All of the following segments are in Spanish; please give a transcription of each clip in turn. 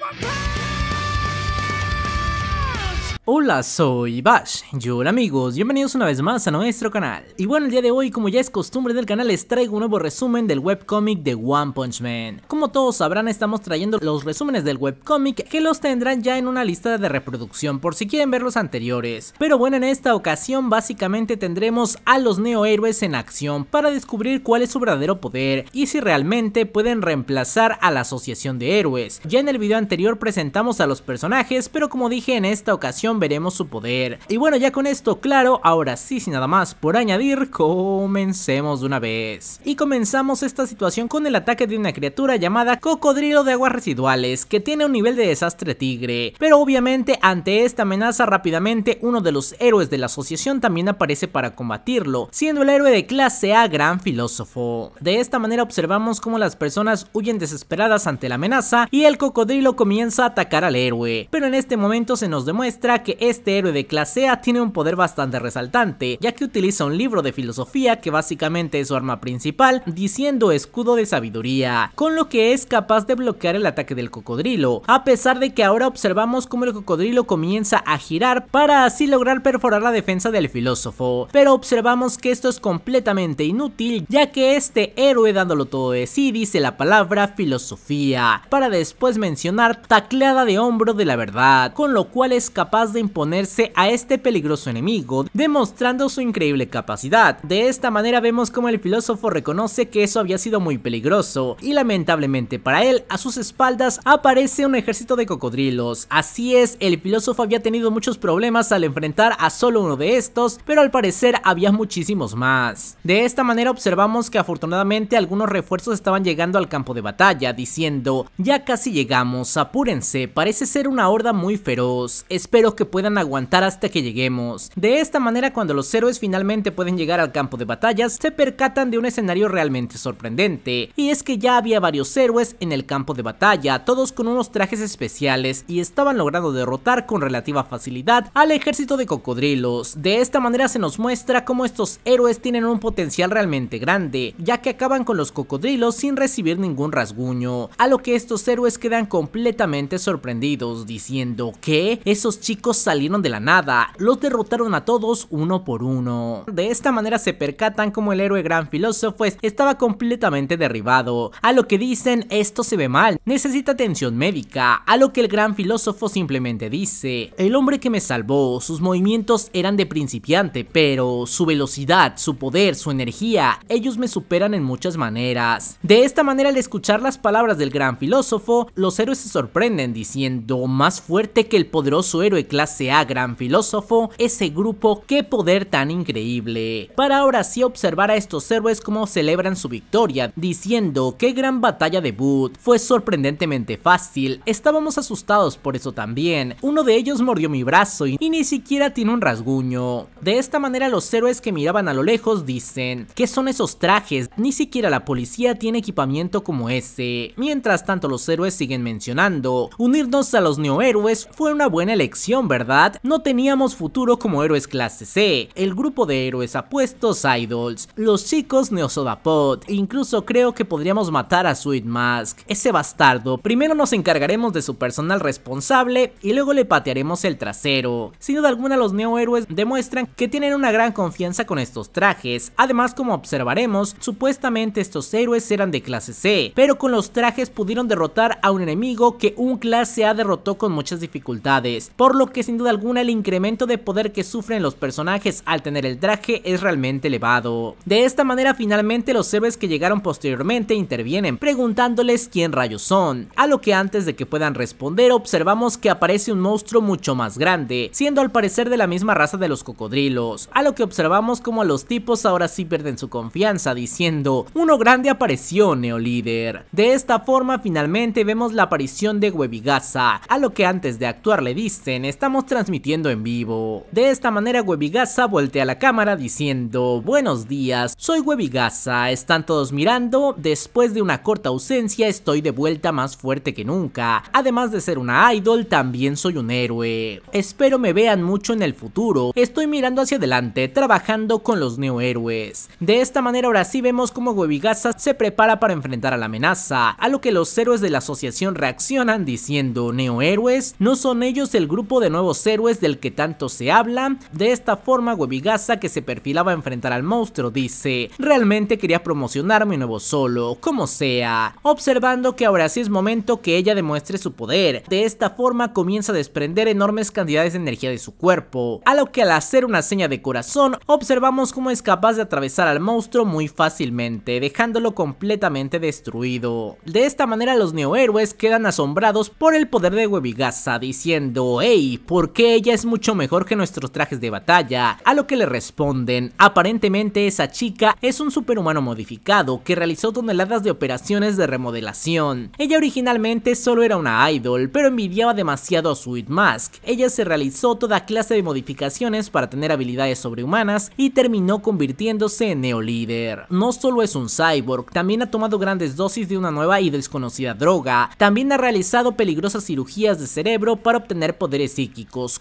my power. Hola, soy Bash. Yo, hola amigos, bienvenidos una vez más a nuestro canal. Y bueno, el día de hoy, como ya es costumbre del canal, les traigo un nuevo resumen del webcomic de One Punch Man. Como todos sabrán, estamos trayendo los resúmenes del webcomic que los tendrán ya en una lista de reproducción por si quieren ver los anteriores. Pero bueno, en esta ocasión básicamente tendremos a los neohéroes en acción para descubrir cuál es su verdadero poder y si realmente pueden reemplazar a la asociación de héroes. Ya en el video anterior presentamos a los personajes, pero como dije en esta ocasión veremos su poder. Y bueno, ya con esto claro, ahora sí, sin nada más por añadir, comencemos de una vez. Y comenzamos esta situación con el ataque de una criatura llamada Cocodrilo de Aguas Residuales, que tiene un nivel de desastre tigre. Pero obviamente ante esta amenaza rápidamente uno de los héroes de la asociación también aparece para combatirlo, siendo el héroe de clase A gran filósofo. De esta manera observamos cómo las personas huyen desesperadas ante la amenaza y el cocodrilo comienza a atacar al héroe, pero en este momento se nos demuestra que este héroe de clase A tiene un poder bastante resaltante, ya que utiliza un libro de filosofía que básicamente es su arma principal, diciendo escudo de sabiduría, con lo que es capaz de bloquear el ataque del cocodrilo, a pesar de que ahora observamos cómo el cocodrilo comienza a girar para así lograr perforar la defensa del filósofo, pero observamos que esto es completamente inútil ya que este héroe dándolo todo de sí dice la palabra filosofía, para después mencionar tacleada de hombro de la verdad, con lo cual es capaz de imponerse a este peligroso enemigo, demostrando su increíble capacidad. De esta manera vemos como el filósofo reconoce que eso había sido muy peligroso, y lamentablemente para él, a sus espaldas aparece un ejército de cocodrilos. Así es, el filósofo había tenido muchos problemas al enfrentar a solo uno de estos, pero al parecer había muchísimos más. De esta manera observamos que afortunadamente algunos refuerzos estaban llegando al campo de batalla, diciendo, ya casi llegamos, apúrense, parece ser una horda muy feroz, espero que que puedan aguantar hasta que lleguemos. De esta manera cuando los héroes finalmente pueden llegar al campo de batallas se percatan de un escenario realmente sorprendente y es que ya había varios héroes en el campo de batalla, todos con unos trajes especiales y estaban logrando derrotar con relativa facilidad al ejército de cocodrilos. De esta manera se nos muestra cómo estos héroes tienen un potencial realmente grande, ya que acaban con los cocodrilos sin recibir ningún rasguño, a lo que estos héroes quedan completamente sorprendidos diciendo que esos chicos salieron de la nada, los derrotaron a todos uno por uno. De esta manera se percatan como el héroe gran filósofo estaba completamente derribado, a lo que dicen esto se ve mal, necesita atención médica, a lo que el gran filósofo simplemente dice, el hombre que me salvó, sus movimientos eran de principiante, pero su velocidad, su poder, su energía, ellos me superan en muchas maneras. De esta manera al escuchar las palabras del gran filósofo, los héroes se sorprenden diciendo, más fuerte que el poderoso héroe sea gran filósofo, ese grupo, qué poder tan increíble. Para ahora sí observar a estos héroes cómo celebran su victoria, diciendo qué gran batalla de boot fue sorprendentemente fácil, estábamos asustados por eso también, uno de ellos mordió mi brazo y, ni siquiera tiene un rasguño. De esta manera los héroes que miraban a lo lejos dicen, ¿qué son esos trajes? Ni siquiera la policía tiene equipamiento como ese. Mientras tanto los héroes siguen mencionando, unirnos a los neohéroes fue una buena elección verdad, no teníamos futuro como héroes clase C, el grupo de héroes apuestos idols, los chicos Neosodapod, incluso creo que podríamos matar a Sweet Mask, ese bastardo, primero nos encargaremos de su personal responsable y luego le patearemos el trasero. Sin duda alguna los neohéroes demuestran que tienen una gran confianza con estos trajes, además como observaremos, supuestamente estos héroes eran de clase C, pero con los trajes pudieron derrotar a un enemigo que un clase A derrotó con muchas dificultades, por lo que sin duda alguna el incremento de poder que sufren los personajes al tener el traje es realmente elevado. De esta manera finalmente los héroes que llegaron posteriormente intervienen preguntándoles quién rayos son, a lo que antes de que puedan responder observamos que aparece un monstruo mucho más grande, siendo al parecer de la misma raza de los cocodrilos, a lo que observamos como los tipos ahora sí pierden su confianza diciendo, uno grande apareció Neolíder. De esta forma finalmente vemos la aparición de Webigasa, a lo que antes de actuar le dicen, esta transmitiendo en vivo. De esta manera Webigasa voltea a la cámara diciendo, buenos días, soy Webigasa, están todos mirando, después de una corta ausencia estoy de vuelta más fuerte que nunca. Además de ser una idol, también soy un héroe. Espero me vean mucho en el futuro, estoy mirando hacia adelante, trabajando con los neohéroes. De esta manera ahora sí vemos cómo Webigasa se prepara para enfrentar a la amenaza, a lo que los héroes de la asociación reaccionan diciendo, héroes no son ellos el grupo de nuevos nuevos héroes del que tanto se habla. De esta forma, Webigasa, que se perfilaba a enfrentar al monstruo, dice, realmente quería promocionar mi nuevo solo, como sea, observando que ahora sí es momento que ella demuestre su poder. De esta forma comienza a desprender enormes cantidades de energía de su cuerpo, a lo que al hacer una seña de corazón, observamos cómo es capaz de atravesar al monstruo muy fácilmente, dejándolo completamente destruido. De esta manera los neohéroes quedan asombrados por el poder de Webigasa, diciendo, hey, ¿por qué ella es mucho mejor que nuestros trajes de batalla? A lo que le responden, aparentemente esa chica es un superhumano modificado que realizó toneladas de operaciones de remodelación. Ella originalmente solo era una idol, pero envidiaba demasiado a Sweet Mask. Ella se realizó toda clase de modificaciones para tener habilidades sobrehumanas y terminó convirtiéndose en neolíder. No solo es un cyborg, también ha tomado grandes dosis de una nueva y desconocida droga. También ha realizado peligrosas cirugías de cerebro para obtener poderes psíquicos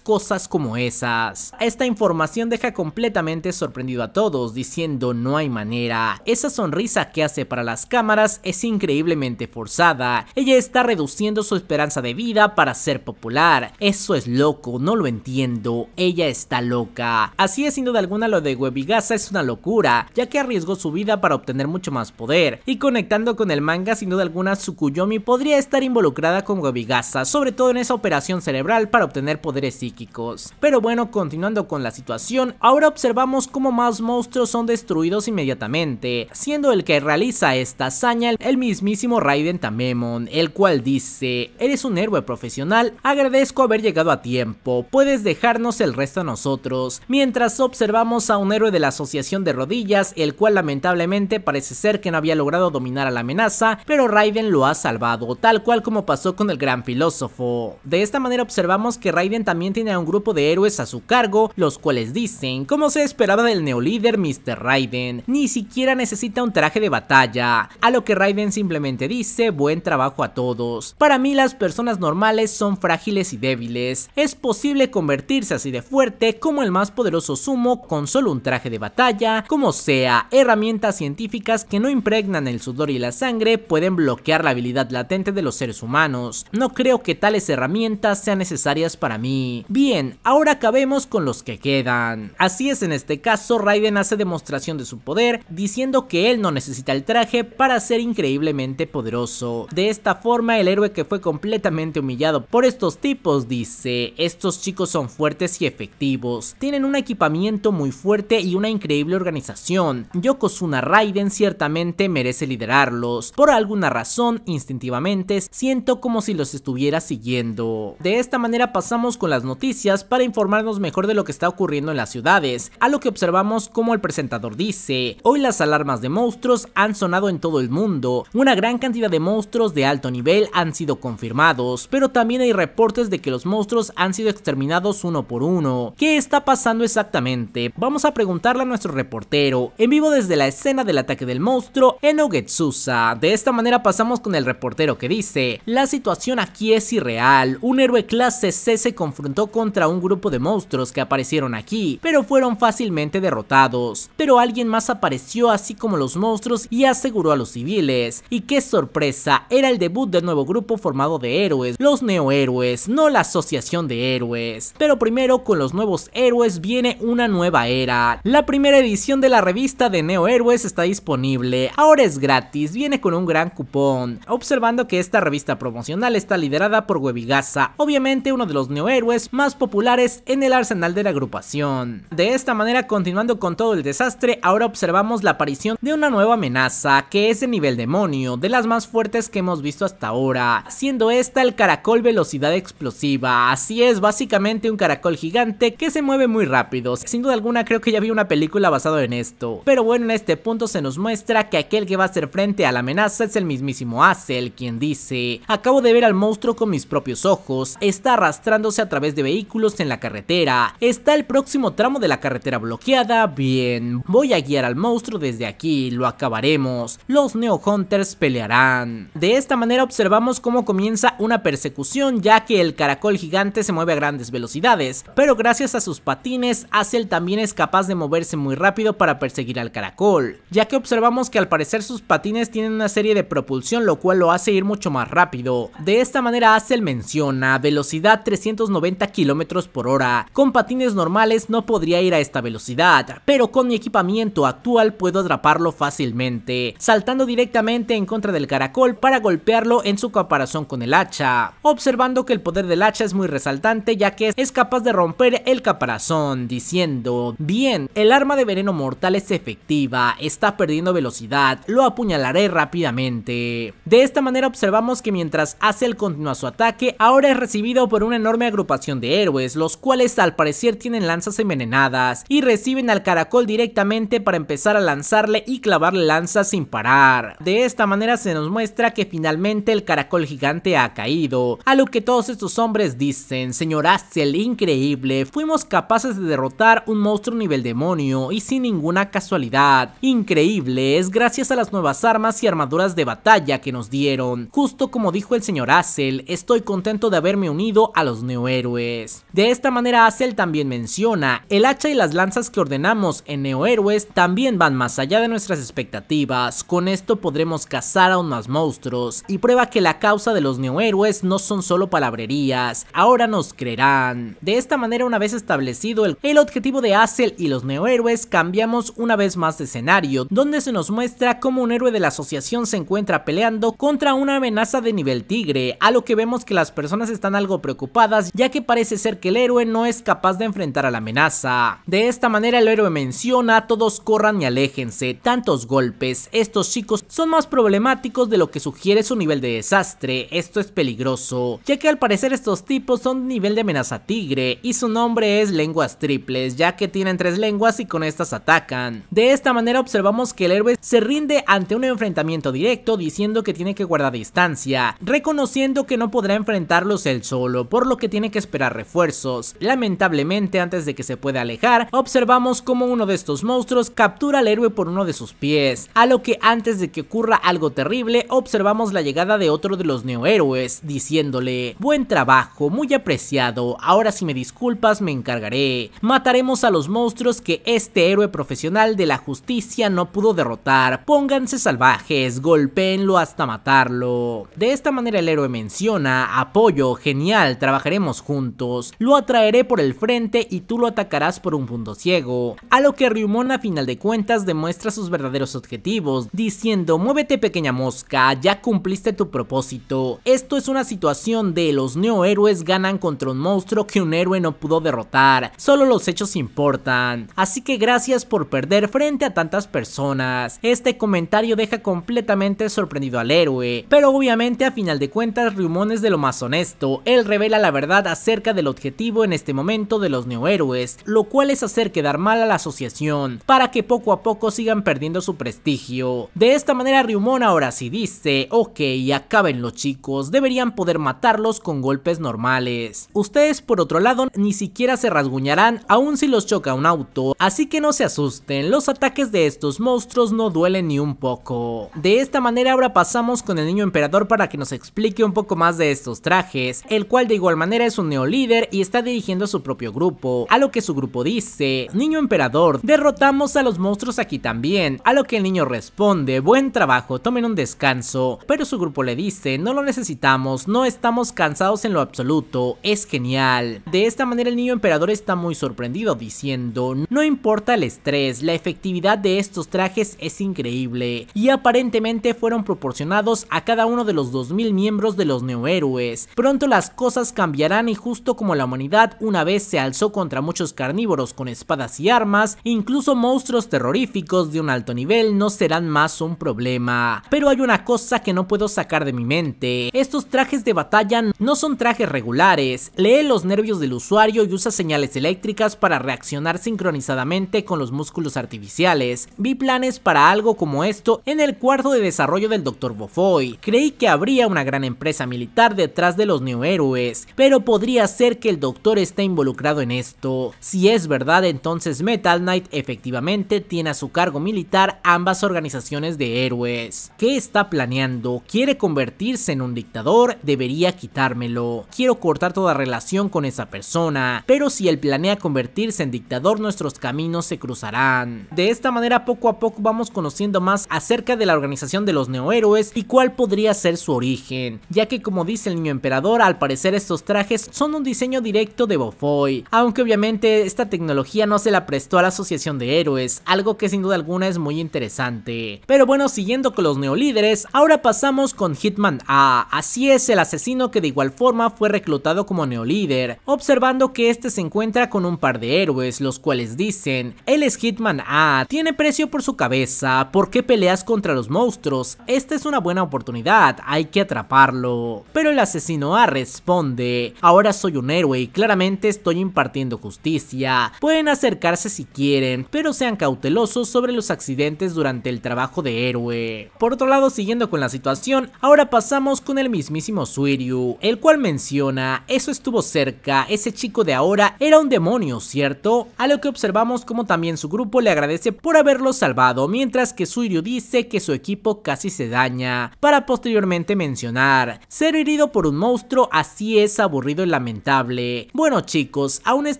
cosas como esas. Esta información deja completamente sorprendido a todos, diciendo no hay manera. Esa sonrisa que hace para las cámaras es increíblemente forzada. Ella está reduciendo su esperanza de vida para ser popular. Eso es loco, no lo entiendo. Ella está loca. Así es, sin duda alguna, lo de Webigasa es una locura, ya que arriesgó su vida para obtener mucho más poder. Y conectando con el manga, sin duda alguna, Tsukuyomi podría estar involucrada con Webigasa, sobre todo en esa operación cerebral para obtener poderes psíquicos. Pero bueno, continuando con la situación, ahora observamos cómo más monstruos son destruidos inmediatamente, siendo el que realiza esta hazaña el mismísimo Raiden Tamemon, el cual dice, eres un héroe profesional, agradezco haber llegado a tiempo, puedes dejarnos el resto a nosotros, mientras observamos a un héroe de la asociación de rodillas, el cual lamentablemente parece ser que no había logrado dominar a la amenaza, pero Raiden lo ha salvado, tal cual como pasó con el gran filósofo. De esta manera observamos que Raiden también tiene a un grupo de héroes a su cargo, los cuales dicen, como se esperaba del neolíder Mr. Raiden, ni siquiera necesita un traje de batalla, a lo que Raiden simplemente dice, buen trabajo a todos. Para mí las personas normales son frágiles y débiles, es posible convertirse así de fuerte como el más poderoso sumo con solo un traje de batalla, como sea, herramientas científicas que no impregnan el sudor y la sangre pueden bloquear la habilidad latente de los seres humanos. No creo que tales herramientas sean necesarias para mí. Bien, ahora acabemos con los que quedan. Así es en este caso, Raiden hace demostración de su poder, diciendo que él no necesita el traje para ser increíblemente poderoso. De esta forma, el héroe que fue completamente humillado por estos tipos dice, estos chicos son fuertes y efectivos, tienen un equipamiento muy fuerte y una increíble organización. Yokozuna Raiden ciertamente merece liderarlos. Por alguna razón, instintivamente, siento como si los estuviera siguiendo. De esta manera pasamos con las noticias para informarnos mejor de lo que está ocurriendo en las ciudades, a lo que observamos como el presentador dice, hoy las alarmas de monstruos han sonado en todo el mundo, una gran cantidad de monstruos de alto nivel han sido confirmados, pero también hay reportes de que los monstruos han sido exterminados uno por uno. ¿Qué está pasando exactamente? Vamos a preguntarle a nuestro reportero, en vivo desde la escena del ataque del monstruo en Ogetsusa. De esta manera pasamos con el reportero que dice, la situación aquí es irreal, un héroe clase C se confrontó contra un grupo de monstruos que aparecieron aquí, pero fueron fácilmente derrotados. Pero alguien más apareció así como los monstruos y aseguró a los civiles. Y qué sorpresa, era el debut del nuevo grupo formado de héroes, los neohéroes, no la asociación de héroes. Pero primero con los nuevos héroes viene una nueva era. La primera edición de la revista de neohéroes está disponible, ahora es gratis, viene con un gran cupón. Observando que esta revista promocional está liderada por Webigasa, obviamente uno de los neohéroes héroes más populares en el arsenal de la agrupación. De esta manera, continuando con todo el desastre, ahora observamos la aparición de una nueva amenaza, que es de nivel demonio, de las más fuertes que hemos visto hasta ahora, siendo esta el caracol velocidad explosiva, así es básicamente un caracol gigante que se mueve muy rápido, sin duda alguna creo que ya vi una película basada en esto, pero bueno en este punto se nos muestra que aquel que va a hacer frente a la amenaza es el mismísimo Acel quien dice, acabo de ver al monstruo con mis propios ojos, está arrastrándose a través de vehículos en la carretera. Está el próximo tramo de la carretera bloqueada, bien, voy a guiar al monstruo desde aquí, lo acabaremos. Los Neo Hunters pelearán. De esta manera observamos cómo comienza una persecución ya que el caracol gigante se mueve a grandes velocidades, pero gracias a sus patines, Acel también es capaz de moverse muy rápido para perseguir al caracol, ya que observamos que al parecer sus patines tienen una serie de propulsión lo cual lo hace ir mucho más rápido. De esta manera Acel menciona velocidad 300 90 km por hora. Con patines normales no podría ir a esta velocidad, pero con mi equipamiento actual puedo atraparlo fácilmente, saltando directamente en contra del caracol para golpearlo en su caparazón con el hacha, observando que el poder del hacha es muy resaltante ya que es capaz de romper el caparazón, diciendo, bien, el arma de veneno mortal es efectiva, está perdiendo velocidad, lo apuñalaré rápidamente. De esta manera observamos que mientras Acel continúa su ataque, ahora es recibido por un enorme agrupación de héroes, los cuales al parecer tienen lanzas envenenadas y reciben al caracol directamente para empezar a lanzarle y clavarle lanzas sin parar. De esta manera se nos muestra que finalmente el caracol gigante ha caído, a lo que todos estos hombres dicen, señor Azel, increíble, fuimos capaces de derrotar un monstruo nivel demonio y sin ninguna casualidad, increíble, es gracias a las nuevas armas y armaduras de batalla que nos dieron, justo como dijo el señor Azel, estoy contento de haberme unido a los nuevos héroes. De esta manera Acel también menciona, el hacha y las lanzas que ordenamos en Neo Héroes también van más allá de nuestras expectativas, con esto podremos cazar aún más monstruos, y prueba que la causa de los Neo Héroes no son solo palabrerías, ahora nos creerán. De esta manera una vez establecido el, objetivo de Acel y los Neo Héroes cambiamos una vez más de escenario, donde se nos muestra cómo un héroe de la asociación se encuentra peleando contra una amenaza de nivel tigre, a lo que vemos que las personas están algo preocupadas ya que parece ser que el héroe no es capaz de enfrentar a la amenaza. De esta manera el héroe menciona, todos corran y aléjense, tantos golpes, estos chicos son más problemáticos de lo que sugiere su nivel de desastre, esto es peligroso, ya que al parecer estos tipos son nivel de amenaza tigre y su nombre es lenguas triples, ya que tienen tres lenguas y con estas atacan. De esta manera observamos que el héroe se rinde ante un enfrentamiento directo diciendo que tiene que guardar distancia, reconociendo que no podrá enfrentarlos él solo, por lo que tiene tiene que esperar refuerzos. Lamentablemente antes de que se pueda alejar, observamos cómo uno de estos monstruos captura al héroe por uno de sus pies, a lo que antes de que ocurra algo terrible, observamos la llegada de otro de los neohéroes, diciéndole, buen trabajo, muy apreciado, ahora si me disculpas me encargaré, mataremos a los monstruos que este héroe profesional de la justicia no pudo derrotar, pónganse salvajes, golpéenlo hasta matarlo. De esta manera el héroe menciona, apoyo, genial, trabajaremos juntos. Lo atraeré por el frente y tú lo atacarás por un punto ciego. A lo que Ryumon a final de cuentas demuestra sus verdaderos objetivos, diciendo muévete pequeña mosca, ya cumpliste tu propósito. Esto es una situación de los neohéroes ganan contra un monstruo que un héroe no pudo derrotar, solo los hechos importan. Así que gracias por perder frente a tantas personas. Este comentario deja completamente sorprendido al héroe, pero obviamente a final de cuentas Ryumon es de lo más honesto, él revela la verdad acerca del objetivo en este momento de los neohéroes, lo cual es hacer quedar mal a la asociación, para que poco a poco sigan perdiendo su prestigio. De esta manera Ryumon ahora sí dice, ok, acaben los chicos, deberían poder matarlos con golpes normales. Ustedes por otro lado ni siquiera se rasguñarán aun si los choca un auto, así que no se asusten, los ataques de estos monstruos no duelen ni un poco. De esta manera ahora pasamos con el niño emperador para que nos explique un poco más de estos trajes, el cual de igual manera es un neolíder y está dirigiendo a su propio grupo, a lo que su grupo dice, niño emperador, derrotamos a los monstruos aquí también, a lo que el niño responde, buen trabajo, tomen un descanso, pero su grupo le dice, no lo necesitamos, no estamos cansados en lo absoluto, es genial. De esta manera el niño emperador está muy sorprendido diciendo, no importa el estrés, la efectividad de estos trajes es increíble y aparentemente fueron proporcionados a cada uno de los 2000 miembros de los neohéroes. Pronto las cosas cambiarán y justo como la humanidad una vez se alzó contra muchos carnívoros con espadas y armas, incluso monstruos terroríficos de un alto nivel no serán más un problema. Pero hay una cosa que no puedo sacar de mi mente, estos trajes de batalla no son trajes regulares, lee los nervios del usuario y usa señales eléctricas para reaccionar sincronizadamente con los músculos artificiales. Vi planes para algo como esto en el cuarto de desarrollo del Dr. Bofoy, creí que habría una gran empresa militar detrás de los New Héroes, pero podría ser que el Doctor esté involucrado en esto. Si es verdad, entonces Metal Knight efectivamente tiene a su cargo militar ambas organizaciones de héroes. ¿Qué está planeando? ¿Quiere convertirse en un dictador? Debería quitármelo. Quiero cortar toda relación con esa persona, pero si él planea convertirse en dictador, nuestros caminos se cruzarán. De esta manera, poco a poco vamos conociendo más acerca de la organización de los neohéroes y cuál podría ser su origen, ya que como dice el niño emperador, al parecer estos trajes son un diseño directo de Bofoy, aunque obviamente esta tecnología no se la prestó a la asociación de héroes, algo que sin duda alguna es muy interesante. Pero bueno, siguiendo con los neolíderes, ahora pasamos con Hitman A, así es el asesino que de igual forma fue reclutado como neolíder, observando que este se encuentra con un par de héroes, los cuales dicen, él es Hitman A, tiene precio por su cabeza, ¿por qué peleas contra los monstruos? Esta es una buena oportunidad, hay que atraparlo. Pero el asesino A responde, Ahora soy un héroe y claramente estoy impartiendo justicia. Pueden acercarse si quieren, pero sean cautelosos sobre los accidentes durante el trabajo de héroe. Por otro lado, siguiendo con la situación, ahora pasamos con el mismísimo Suiryu, el cual menciona, eso estuvo cerca, ese chico de ahora era un demonio, ¿cierto? A lo que observamos como también su grupo le agradece por haberlo salvado, mientras que Suiryu dice que su equipo casi se daña, para posteriormente mencionar, ser herido por un monstruo así es aburrido lamentable. Bueno chicos, aún es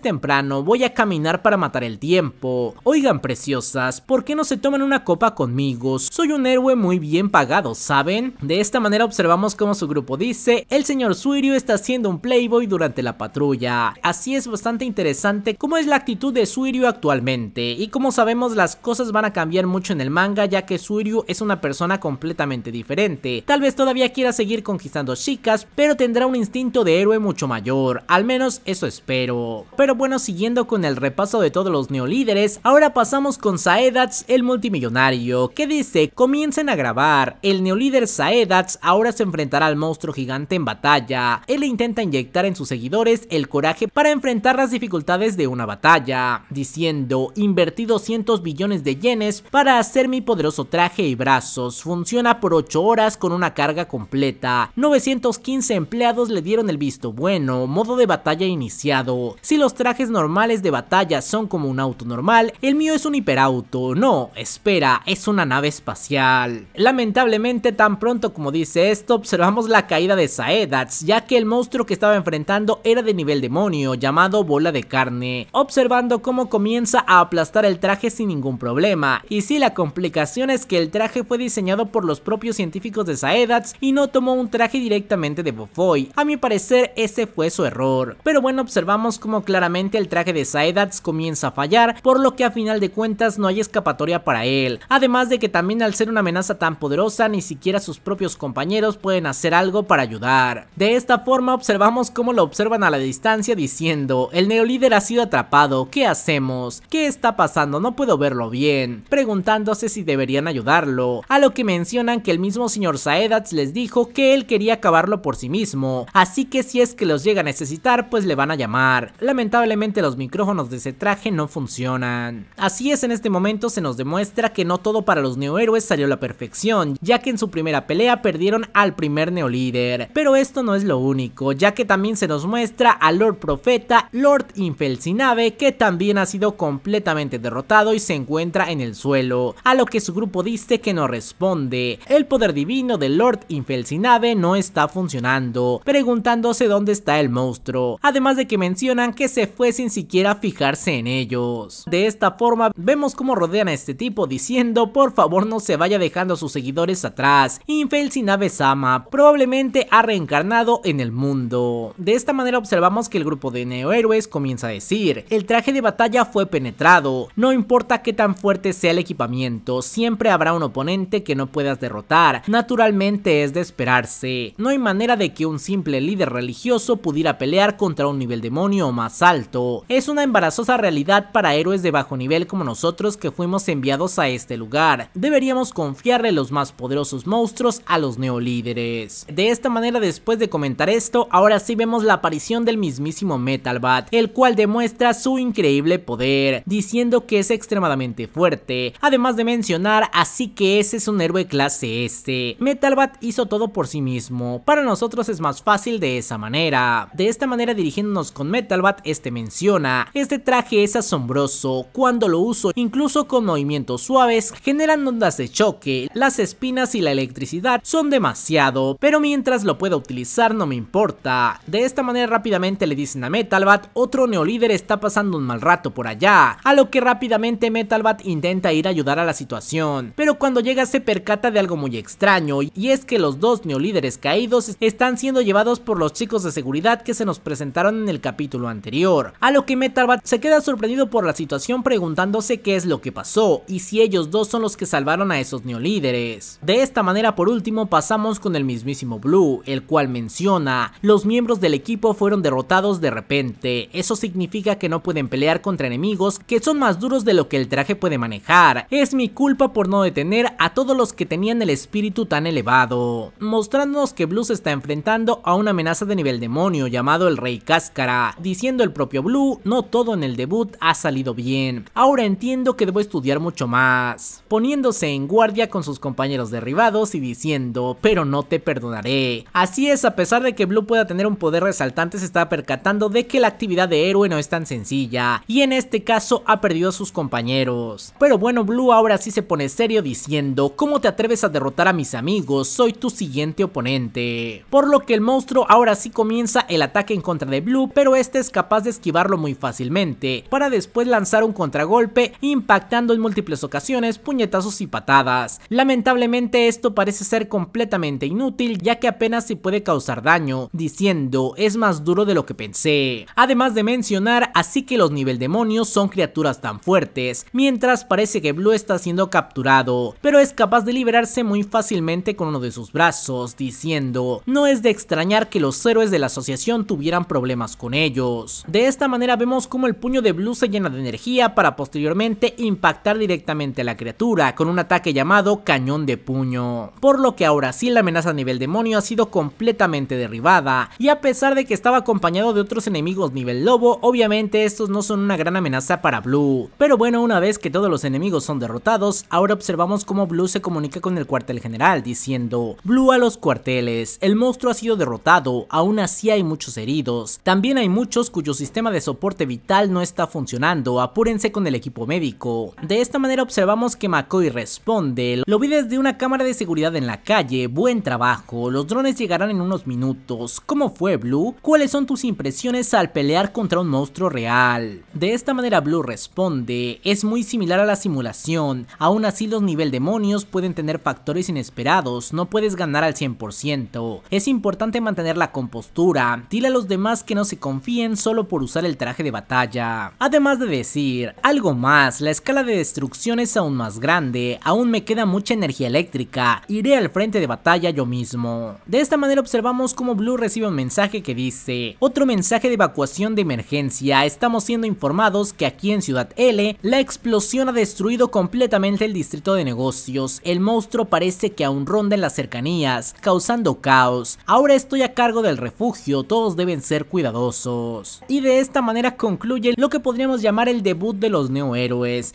temprano, voy a caminar para matar el tiempo. Oigan preciosas, ¿por qué no se toman una copa conmigo? Soy un héroe muy bien pagado, ¿saben? De esta manera observamos como su grupo dice, el señor Suiryu está haciendo un playboy durante la patrulla. Así es bastante interesante cómo es la actitud de Suiryu actualmente. Y como sabemos las cosas van a cambiar mucho en el manga ya que Suiryu es una persona completamente diferente. Tal vez todavía quiera seguir conquistando chicas, pero tendrá un instinto de héroe mucho mayor, al menos eso espero. Pero bueno, siguiendo con el repaso de todos los neolíderes, ahora pasamos con Saedats el multimillonario, que dice, comiencen a grabar, el neolíder Saedats ahora se enfrentará al monstruo gigante en batalla, él intenta inyectar en sus seguidores el coraje para enfrentar las dificultades de una batalla, diciendo, invertí 200 billones de yenes para hacer mi poderoso traje y brazos, funciona por 8 horas con una carga completa, 915 empleados le dieron el visto bueno, bueno, modo de batalla iniciado. Si los trajes normales de batalla son como un auto normal, el mío es un hiperauto. No, espera, es una nave espacial. Lamentablemente, tan pronto como dice esto, observamos la caída de Saedats, ya que el monstruo que estaba enfrentando era de nivel demonio, llamado Bola de Carne. Observando cómo comienza a aplastar el traje sin ningún problema. Y si sí, la complicación es que el traje fue diseñado por los propios científicos de Saedats y no tomó un traje directamente de Bofoy. A mi parecer, ese este fue su error. Pero bueno, observamos como claramente el traje de Saedats comienza a fallar, por lo que a final de cuentas no hay escapatoria para él. Además de que también al ser una amenaza tan poderosa, ni siquiera sus propios compañeros pueden hacer algo para ayudar. De esta forma observamos cómo lo observan a la distancia diciendo, el neolíder ha sido atrapado, ¿qué hacemos? ¿Qué está pasando? No puedo verlo bien. Preguntándose si deberían ayudarlo, a lo que mencionan que el mismo señor Saedats les dijo que él quería acabarlo por sí mismo, así que si es que los llega a necesitar pues le van a llamar. Lamentablemente los micrófonos de ese traje no funcionan. Así es en este momento se nos demuestra que no todo para los neohéroes salió a la perfección, ya que en su primera pelea perdieron al primer neolíder. Pero esto no es lo único, ya que también se nos muestra al Lord Profeta, Lord Infelsinave, que también ha sido completamente derrotado y se encuentra en el suelo, a lo que su grupo dice que no responde. El poder divino de Lord Infelsinabe no está funcionando, preguntándose dónde está el monstruo, además de que mencionan que se fue sin siquiera fijarse en ellos. De esta forma vemos cómo rodean a este tipo diciendo por favor no se vaya dejando a sus seguidores atrás, Infel Sinabe-sama probablemente ha reencarnado en el mundo. De esta manera observamos que el grupo de neohéroes comienza a decir, el traje de batalla fue penetrado, no importa qué tan fuerte sea el equipamiento, siempre habrá un oponente que no puedas derrotar, naturalmente es de esperarse, no hay manera de que un simple líder religioso pudiera pelear contra un nivel demonio más alto. Es una embarazosa realidad para héroes de bajo nivel como nosotros que fuimos enviados a este lugar. Deberíamos confiarle los más poderosos monstruos a los neolíderes. De esta manera después de comentar esto, ahora sí vemos la aparición del mismísimo Metal Bat, el cual demuestra su increíble poder, diciendo que es extremadamente fuerte, además de mencionar así que ese es un héroe clase este. Metal Metalbat hizo todo por sí mismo, para nosotros es más fácil de esa manera. De esta manera dirigiéndonos con Metalbat, este menciona, este traje es asombroso, cuando lo uso incluso con movimientos suaves generan ondas de choque, las espinas y la electricidad son demasiado, pero mientras lo pueda utilizar no me importa. De esta manera rápidamente le dicen a Metalbat, otro neolíder está pasando un mal rato por allá, a lo que rápidamente Metalbat intenta ir a ayudar a la situación, pero cuando llega se percata de algo muy extraño y es que los dos neolíderes caídos están siendo llevados por los chicos de seguridad que se nos presentaron en el capítulo anterior, a lo que Metalbat se queda sorprendido por la situación preguntándose qué es lo que pasó y si ellos dos son los que salvaron a esos neolíderes. De esta manera por último pasamos con el mismísimo Blue, el cual menciona, los miembros del equipo fueron derrotados de repente, eso significa que no pueden pelear contra enemigos que son más duros de lo que el traje puede manejar, es mi culpa por no detener a todos los que tenían el espíritu tan elevado, mostrándonos que Blue se está enfrentando a una amenaza de nivel de llamado el Rey Cáscara, diciendo el propio Blue, no todo en el debut ha salido bien, ahora entiendo que debo estudiar mucho más, poniéndose en guardia con sus compañeros derribados y diciendo, pero no te perdonaré. Así es, a pesar de que Blue pueda tener un poder resaltante, se está percatando de que la actividad de héroe no es tan sencilla, y en este caso ha perdido a sus compañeros. Pero bueno, Blue ahora sí se pone serio diciendo, ¿cómo te atreves a derrotar a mis amigos? Soy tu siguiente oponente. Por lo que el monstruo ahora sí comienza el ataque en contra de Blue, pero este es capaz de esquivarlo muy fácilmente, para después lanzar un contragolpe impactando en múltiples ocasiones puñetazos y patadas. Lamentablemente esto parece ser completamente inútil ya que apenas se puede causar daño, diciendo es más duro de lo que pensé. Además de mencionar así que los nivel demonios son criaturas tan fuertes, mientras parece que Blue está siendo capturado, pero es capaz de liberarse muy fácilmente con uno de sus brazos, diciendo no es de extrañar que los héroes de la asociación tuvieran problemas con ellos. De esta manera vemos como el puño de Blue se llena de energía para posteriormente impactar directamente a la criatura con un ataque llamado cañón de puño. Por lo que ahora sí la amenaza a nivel demonio ha sido completamente derribada y a pesar de que estaba acompañado de otros enemigos nivel lobo, obviamente estos no son una gran amenaza para Blue. Pero bueno, una vez que todos los enemigos son derrotados, ahora observamos cómo Blue se comunica con el cuartel general diciendo Blue a los cuarteles, el monstruo ha sido derrotado, aún así sí hay muchos heridos. También hay muchos cuyo sistema de soporte vital no está funcionando, apúrense con el equipo médico. De esta manera observamos que McCoy responde, lo vi desde una cámara de seguridad en la calle, buen trabajo, los drones llegarán en unos minutos. ¿Cómo fue Blue? ¿Cuáles son tus impresiones al pelear contra un monstruo real? De esta manera Blue responde, es muy similar a la simulación, aún así los nivel demonios pueden tener factores inesperados, no puedes ganar al 100%. Es importante mantener la compostura postura, dile a los demás que no se confíen solo por usar el traje de batalla. Además de decir, algo más, la escala de destrucción es aún más grande, aún me queda mucha energía eléctrica, iré al frente de batalla yo mismo. De esta manera observamos cómo Blue recibe un mensaje que dice, otro mensaje de evacuación de emergencia, estamos siendo informados que aquí en Ciudad L, la explosión ha destruido completamente el distrito de negocios, el monstruo parece que aún ronda en las cercanías, causando caos, ahora estoy a cargo del refugio todos deben ser cuidadosos. Y de esta manera concluye lo que podríamos llamar el debut de los neo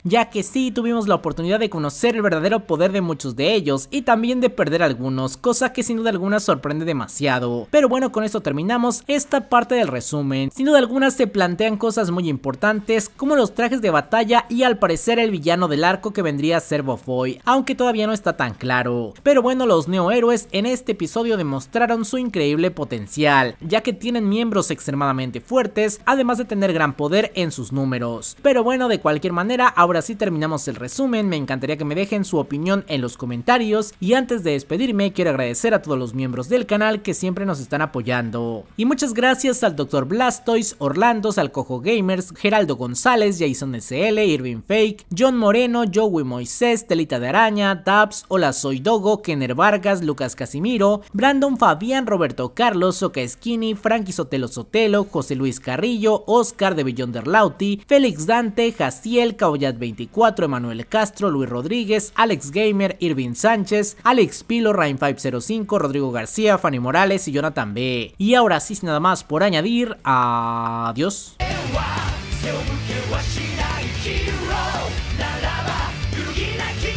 ya que sí tuvimos la oportunidad de conocer el verdadero poder de muchos de ellos y también de perder algunos, cosa que sin duda alguna sorprende demasiado. Pero bueno, con esto terminamos esta parte del resumen. Sin duda alguna se plantean cosas muy importantes como los trajes de batalla y al parecer el villano del arco que vendría a ser Bofoy, aunque todavía no está tan claro. Pero bueno, los neo en este episodio demostraron su increíble potencial ya que tienen miembros extremadamente fuertes, además de tener gran poder en sus números. Pero bueno, de cualquier manera, ahora sí terminamos el resumen, me encantaría que me dejen su opinión en los comentarios y antes de despedirme quiero agradecer a todos los miembros del canal que siempre nos están apoyando. Y muchas gracias al Dr. Blastoise, Orlando, Salcojo Gamers, Geraldo González, Jason SL, Irving Fake, John Moreno, Joey Moisés, Telita de Araña, Tabs, Hola Soy Dogo, Kenner Vargas, Lucas Casimiro, Brandon Fabián, Roberto Carlos, Skinny, Frankie Sotelo Sotelo, José Luis Carrillo, Oscar de Lauti, Félix Dante, Jaciel, Cabollat 24, Emanuel Castro, Luis Rodríguez, Alex Gamer, Irving Sánchez, Alex Pilo, Rain 505, Rodrigo García, Fanny Morales y Jonathan B. Y ahora sí, nada más por añadir, adiós.